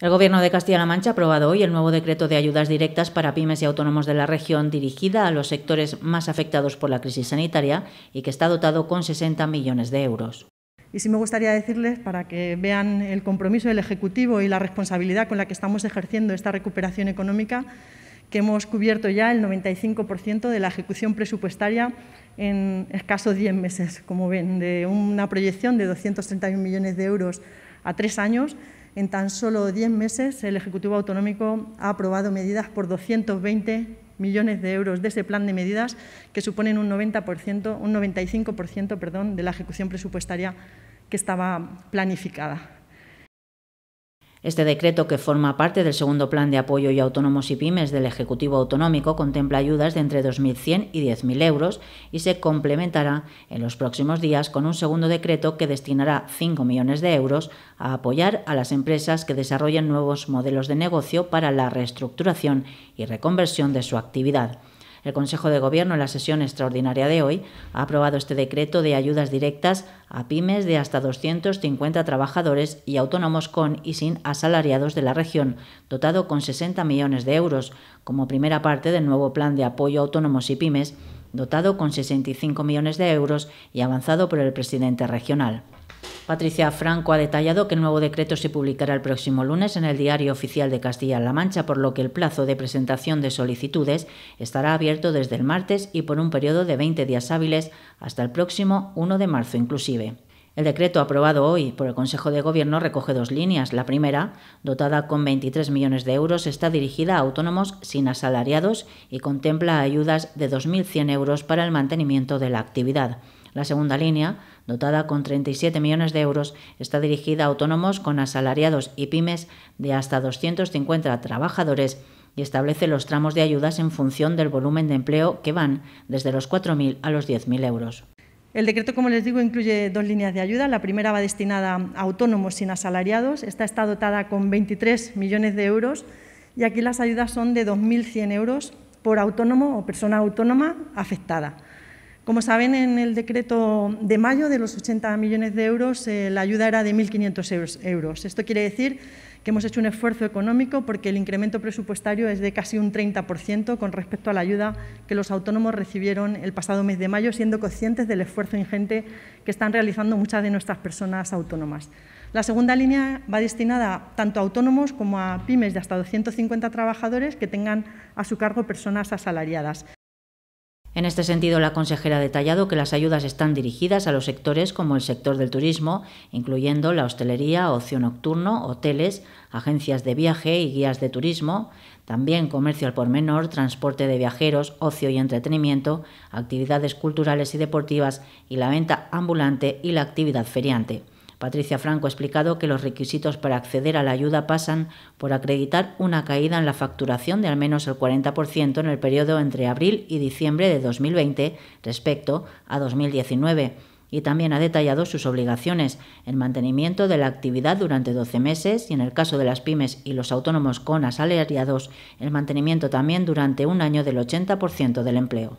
El Gobierno de Castilla-La Mancha ha aprobado hoy el nuevo decreto de ayudas directas para pymes y autónomos de la región dirigida a los sectores más afectados por la crisis sanitaria y que está dotado con 60 millones de euros. Y sí me gustaría decirles, para que vean el compromiso del Ejecutivo y la responsabilidad con la que estamos ejerciendo esta recuperación económica, que hemos cubierto ya el 95% de la ejecución presupuestaria en escasos 10 meses, como ven, de una proyección de 231 millones de euros a tres años en tan solo 10 meses, el Ejecutivo Autonómico ha aprobado medidas por 220 millones de euros de ese plan de medidas, que suponen un, 90%, un 95% de la ejecución presupuestaria que estaba planificada. Este decreto, que forma parte del segundo plan de apoyo y autónomos y pymes del Ejecutivo Autonómico, contempla ayudas de entre 2.100 y 10.000 euros y se complementará en los próximos días con un segundo decreto que destinará 5 millones de euros a apoyar a las empresas que desarrollen nuevos modelos de negocio para la reestructuración y reconversión de su actividad. El Consejo de Gobierno, en la sesión extraordinaria de hoy, ha aprobado este decreto de ayudas directas a pymes de hasta 250 trabajadores y autónomos con y sin asalariados de la región, dotado con 60 millones de euros, como primera parte del nuevo plan de apoyo a autónomos y pymes, dotado con 65 millones de euros y avanzado por el presidente regional. Patricia Franco ha detallado que el nuevo decreto se publicará el próximo lunes en el Diario Oficial de Castilla-La Mancha, por lo que el plazo de presentación de solicitudes estará abierto desde el martes y por un periodo de 20 días hábiles hasta el próximo 1 de marzo inclusive. El decreto aprobado hoy por el Consejo de Gobierno recoge dos líneas. La primera, dotada con 23 millones de euros, está dirigida a autónomos sin asalariados y contempla ayudas de 2.100 euros para el mantenimiento de la actividad. La segunda línea, dotada con 37 millones de euros, está dirigida a autónomos con asalariados y pymes de hasta 250 trabajadores y establece los tramos de ayudas en función del volumen de empleo que van desde los 4.000 a los 10.000 euros. El decreto, como les digo, incluye dos líneas de ayuda. La primera va destinada a autónomos sin asalariados. Esta está dotada con 23 millones de euros y aquí las ayudas son de 2.100 euros por autónomo o persona autónoma afectada. Como saben, en el decreto de mayo de los 80 millones de euros, eh, la ayuda era de 1.500 euros. Esto quiere decir que hemos hecho un esfuerzo económico porque el incremento presupuestario es de casi un 30% con respecto a la ayuda que los autónomos recibieron el pasado mes de mayo, siendo conscientes del esfuerzo ingente que están realizando muchas de nuestras personas autónomas. La segunda línea va destinada tanto a autónomos como a pymes de hasta 250 trabajadores que tengan a su cargo personas asalariadas. En este sentido, la consejera ha detallado que las ayudas están dirigidas a los sectores como el sector del turismo, incluyendo la hostelería, ocio nocturno, hoteles, agencias de viaje y guías de turismo, también comercio al por menor, transporte de viajeros, ocio y entretenimiento, actividades culturales y deportivas y la venta ambulante y la actividad feriante. Patricia Franco ha explicado que los requisitos para acceder a la ayuda pasan por acreditar una caída en la facturación de al menos el 40% en el periodo entre abril y diciembre de 2020 respecto a 2019 y también ha detallado sus obligaciones, el mantenimiento de la actividad durante 12 meses y en el caso de las pymes y los autónomos con asalariados, el mantenimiento también durante un año del 80% del empleo.